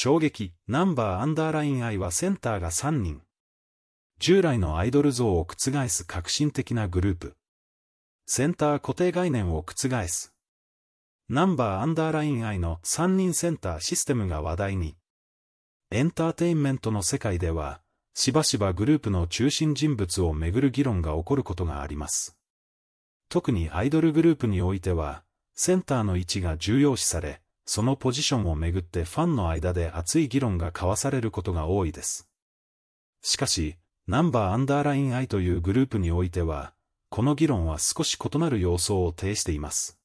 衝撃、ナンバーアンダーライン愛はセンターが3人。従来のアイドル像を覆す革新的なグループ。センター固定概念を覆す。ナンバーアンダーライン愛の3人センターシステムが話題に。エンターテインメントの世界では、しばしばグループの中心人物をめぐる議論が起こることがあります。特にアイドルグループにおいては、センターの位置が重要視され、そのポジションをめぐってファンの間で熱い議論が交わされることが多いです。しかし、ナンバーアンダーライン I というグループにおいては、この議論は少し異なる様相を呈しています。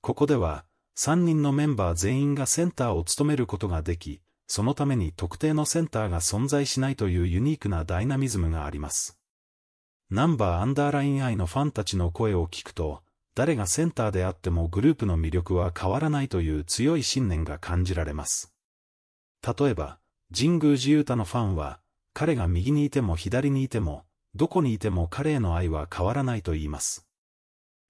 ここでは、3人のメンバー全員がセンターを務めることができ、そのために特定のセンターが存在しないというユニークなダイナミズムがあります。ナンバーアンダーライン I のファンたちの声を聞くと、誰がセンターであってもグループの魅力は変わらないという強い信念が感じられます。例えば、神宮寺勇太のファンは、彼が右にいても左にいても、どこにいても彼への愛は変わらないと言います。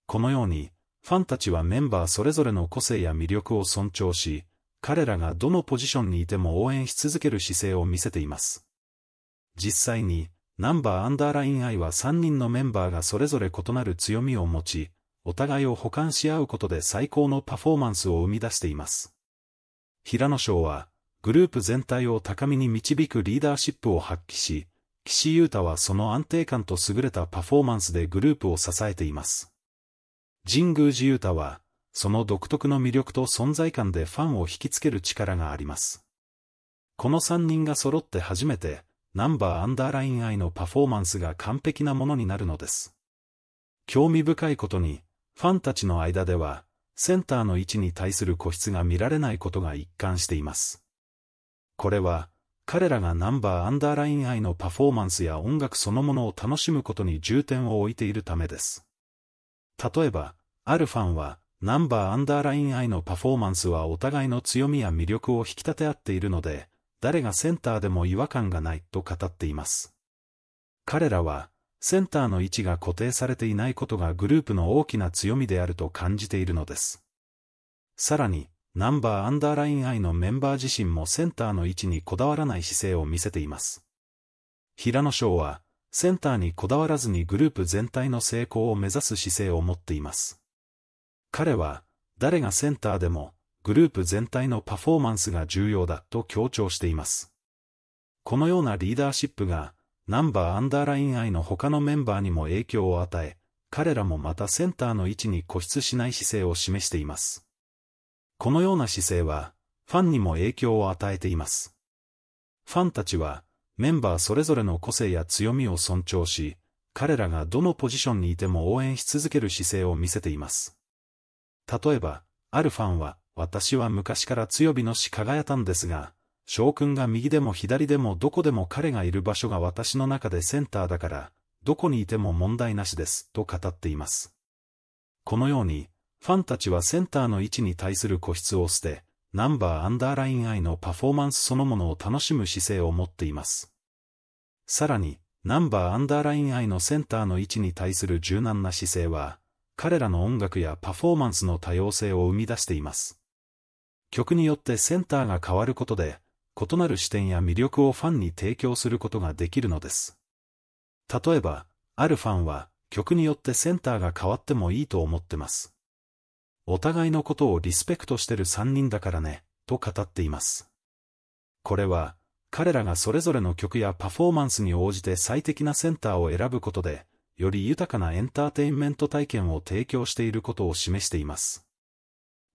このように、ファンたちはメンバーそれぞれの個性や魅力を尊重し、彼らがどのポジションにいても応援し続ける姿勢を見せています。実際に、ナンバーアンダーライン愛は3人のメンバーがそれぞれ異なる強みを持ち、お互いを補完し合うことで最高のパフォーマンスを生み出しています。平野翔は、グループ全体を高みに導くリーダーシップを発揮し、岸優太はその安定感と優れたパフォーマンスでグループを支えています。神宮寺優太は、その独特の魅力と存在感でファンを引きつける力があります。この3人が揃って初めて、ナンバーアンダーライン愛のパフォーマンスが完璧なものになるのです。興味深いことに、ファンたちの間では、センターの位置に対する個室が見られないことが一貫しています。これは、彼らがナンバーアンダーライン愛のパフォーマンスや音楽そのものを楽しむことに重点を置いているためです。例えば、あるファンは、ナンバーアンダーライン愛のパフォーマンスはお互いの強みや魅力を引き立て合っているので、誰がセンターでも違和感がないと語っています。彼らは、センターの位置が固定されていないことがグループの大きな強みであると感じているのです。さらに、ナンバーアンダーライン I のメンバー自身もセンターの位置にこだわらない姿勢を見せています。平野翔は、センターにこだわらずにグループ全体の成功を目指す姿勢を持っています。彼は、誰がセンターでも、グループ全体のパフォーマンスが重要だと強調しています。このようなリーダーシップが、ナンバーアンダーライン I の他のメンバーにも影響を与え、彼らもまたセンターの位置に固執しない姿勢を示しています。このような姿勢は、ファンにも影響を与えています。ファンたちは、メンバーそれぞれの個性や強みを尊重し、彼らがどのポジションにいても応援し続ける姿勢を見せています。例えば、あるファンは、私は昔から強火のし輝いたんですが、翔くんが右でも左でもどこでも彼がいる場所が私の中でセンターだから、どこにいても問題なしです、と語っています。このように、ファンたちはセンターの位置に対する個室を捨て、ナンバーアンダーライン愛のパフォーマンスそのものを楽しむ姿勢を持っています。さらに、ナンバーアンダーライン愛のセンターの位置に対する柔軟な姿勢は、彼らの音楽やパフォーマンスの多様性を生み出しています。曲によってセンターが変わることで、異なる視点や魅力をファンに提供することができるのです。例えば、あるファンは、曲によってセンターが変わってもいいと思ってます。お互いのことをリスペクトしてる3人だからね、と語っています。これは、彼らがそれぞれの曲やパフォーマンスに応じて最適なセンターを選ぶことで、より豊かなエンターテインメント体験を提供していることを示しています。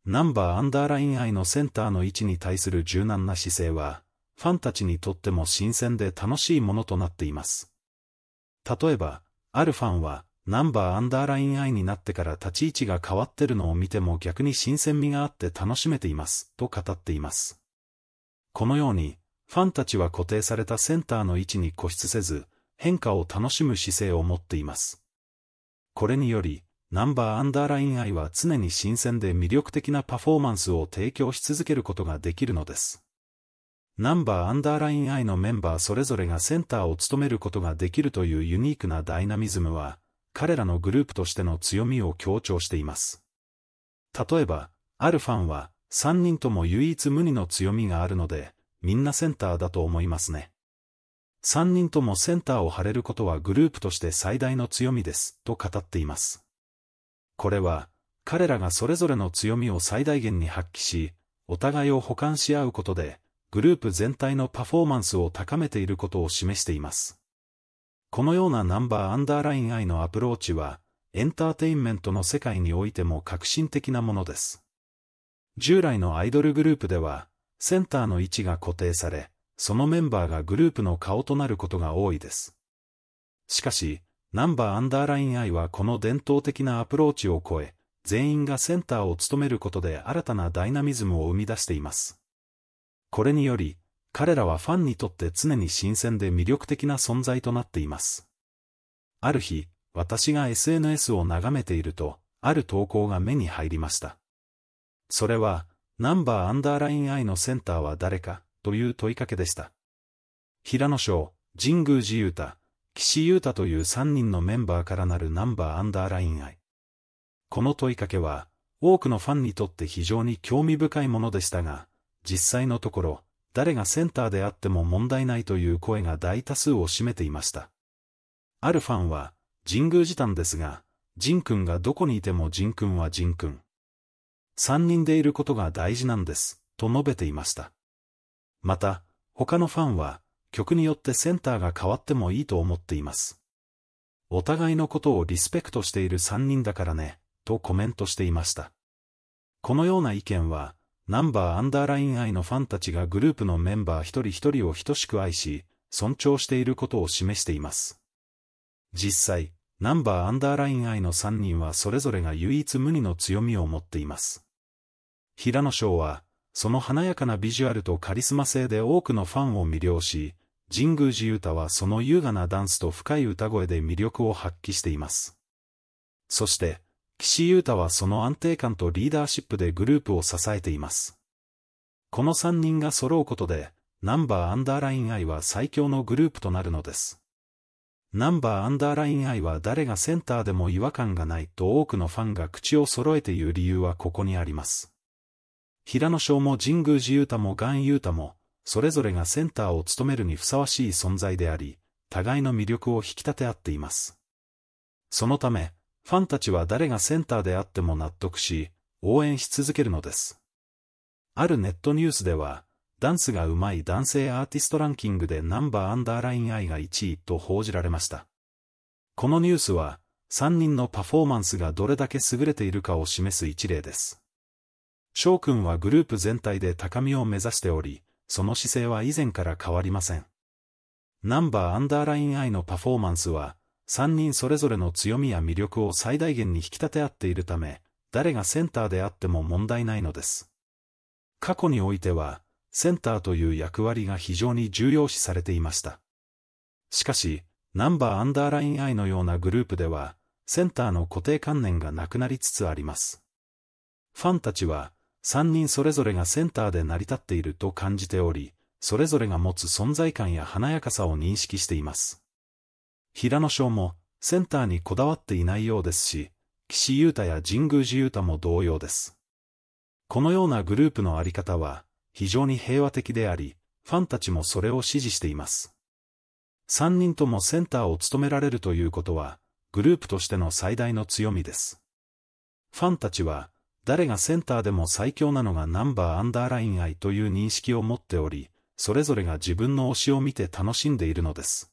ナンバーアンダーライン愛のセンターの位置に対する柔軟な姿勢は、ファンたちにとっても新鮮で楽しいものとなっています。例えば、あるファンは、ナンバーアンダーラインイになってから立ち位置が変わってるのを見ても逆に新鮮味があって楽しめています、と語っています。このように、ファンたちは固定されたセンターの位置に固執せず、変化を楽しむ姿勢を持っています。これにより、ナンバーアンダーライン愛は常に新鮮で魅力的なパフォーマンスを提供し続けることができるのです。ナンバーアンダーライン愛のメンバーそれぞれがセンターを務めることができるというユニークなダイナミズムは、彼らのグループとしての強みを強調しています。例えば、あるファンは、3人とも唯一無二の強みがあるので、みんなセンターだと思いますね。3人ともセンターを張れることはグループとして最大の強みです、と語っています。これは、彼らがそれぞれの強みを最大限に発揮し、お互いを補完し合うことで、グループ全体のパフォーマンスを高めていることを示しています。このようなナンバーアンダーラインイのアプローチは、エンターテインメントの世界においても革新的なものです。従来のアイドルグループでは、センターの位置が固定され、そのメンバーがグループの顔となることが多いです。しかし、ナンバーアンダーライン I はこの伝統的なアプローチを超え、全員がセンターを務めることで新たなダイナミズムを生み出しています。これにより、彼らはファンにとって常に新鮮で魅力的な存在となっています。ある日、私が SNS を眺めていると、ある投稿が目に入りました。それは、ナンバーアンダーライン I のセンターは誰かという問いかけでした。平野省、神宮寺勇太、岸優太という3人のメンバーからなるナンバーアンダーライン愛。この問いかけは、多くのファンにとって非常に興味深いものでしたが、実際のところ、誰がセンターであっても問題ないという声が大多数を占めていました。あるファンは、神宮寺短ですが、神君がどこにいても神君は神君。三人でいることが大事なんです、と述べていました。また、他のファンは、曲によってセンターが変わってもいいと思っています。お互いのことをリスペクトしている3人だからね、とコメントしていました。このような意見は、ナンバーアンダーライン愛のファンたちがグループのメンバー一人一人を等しく愛し、尊重していることを示しています。実際、ナンバーアンダーライン愛の3人はそれぞれが唯一無二の強みを持っています。平野翔は、その華やかなビジュアルとカリスマ性で多くのファンを魅了し、神宮寺タはその優雅なダンスと深い歌声で魅力を発揮しています。そして、岸優太はその安定感とリーダーシップでグループを支えています。この3人が揃うことで、ナンバーアンダーラインイは最強のグループとなるのです。ナンバーアンダーラインイは誰がセンターでも違和感がないと多くのファンが口を揃えて言う理由はここにあります。平野翔も神宮寺優太も岩優太も、それぞれがセンターを務めるにふさわしい存在であり、互いの魅力を引き立て合っています。そのため、ファンたちは誰がセンターであっても納得し、応援し続けるのです。あるネットニュースでは、ダンスが上手い男性アーティストランキングでナンバーアンダーライン I が1位と報じられました。このニュースは、3人のパフォーマンスがどれだけ優れているかを示す一例です。翔くんはグループ全体で高みを目指しており、その姿勢は以前から変わりません。ナンバーアンダーライン I のパフォーマンスは、3人それぞれの強みや魅力を最大限に引き立て合っているため、誰がセンターであっても問題ないのです。過去においては、センターという役割が非常に重要視されていました。しかし、ナンバーアンダーライン I のようなグループでは、センターの固定観念がなくなりつつあります。ファンたちは、3人それぞれがセンターで成り立っていると感じており、それぞれが持つ存在感や華やかさを認識しています。平野翔も、センターにこだわっていないようですし、岸優太や神宮寺優太も同様です。このようなグループのあり方は、非常に平和的であり、ファンたちもそれを支持しています。三人ともセンターを務められるということは、グループとしての最大の強みです。ファンたちは、誰がセンターでも最強なのがナンバーアンダーライン愛という認識を持っており、それぞれが自分の推しを見て楽しんでいるのです。